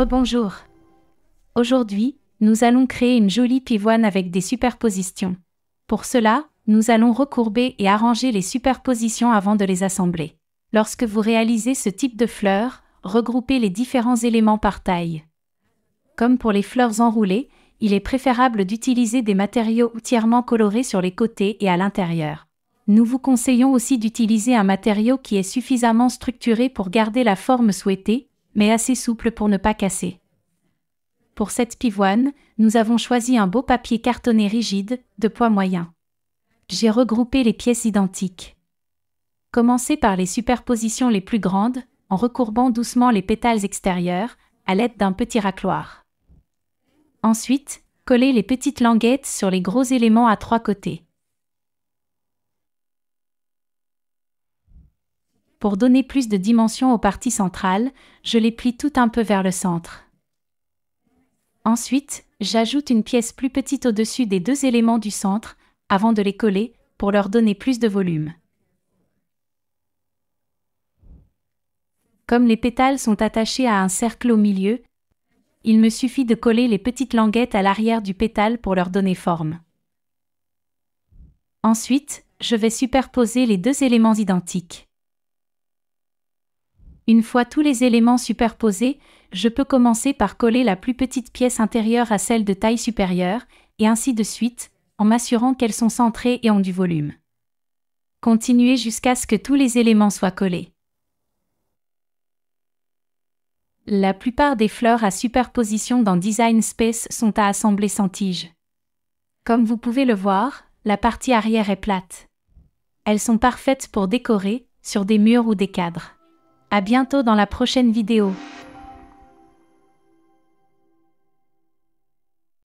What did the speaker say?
Rebonjour. Aujourd'hui, nous allons créer une jolie pivoine avec des superpositions. Pour cela, nous allons recourber et arranger les superpositions avant de les assembler. Lorsque vous réalisez ce type de fleurs, regroupez les différents éléments par taille. Comme pour les fleurs enroulées, il est préférable d'utiliser des matériaux entièrement colorés sur les côtés et à l'intérieur. Nous vous conseillons aussi d'utiliser un matériau qui est suffisamment structuré pour garder la forme souhaitée, mais assez souple pour ne pas casser. Pour cette pivoine, nous avons choisi un beau papier cartonné rigide, de poids moyen. J'ai regroupé les pièces identiques. Commencez par les superpositions les plus grandes, en recourbant doucement les pétales extérieurs, à l'aide d'un petit racloir. Ensuite, collez les petites languettes sur les gros éléments à trois côtés. pour donner plus de dimension aux parties centrales, je les plie tout un peu vers le centre. Ensuite, j'ajoute une pièce plus petite au-dessus des deux éléments du centre, avant de les coller, pour leur donner plus de volume. Comme les pétales sont attachés à un cercle au milieu, il me suffit de coller les petites languettes à l'arrière du pétale pour leur donner forme. Ensuite, je vais superposer les deux éléments identiques. Une fois tous les éléments superposés, je peux commencer par coller la plus petite pièce intérieure à celle de taille supérieure, et ainsi de suite, en m'assurant qu'elles sont centrées et ont du volume. Continuez jusqu'à ce que tous les éléments soient collés. La plupart des fleurs à superposition dans Design Space sont à assembler sans tige. Comme vous pouvez le voir, la partie arrière est plate. Elles sont parfaites pour décorer, sur des murs ou des cadres. À bientôt dans la prochaine vidéo.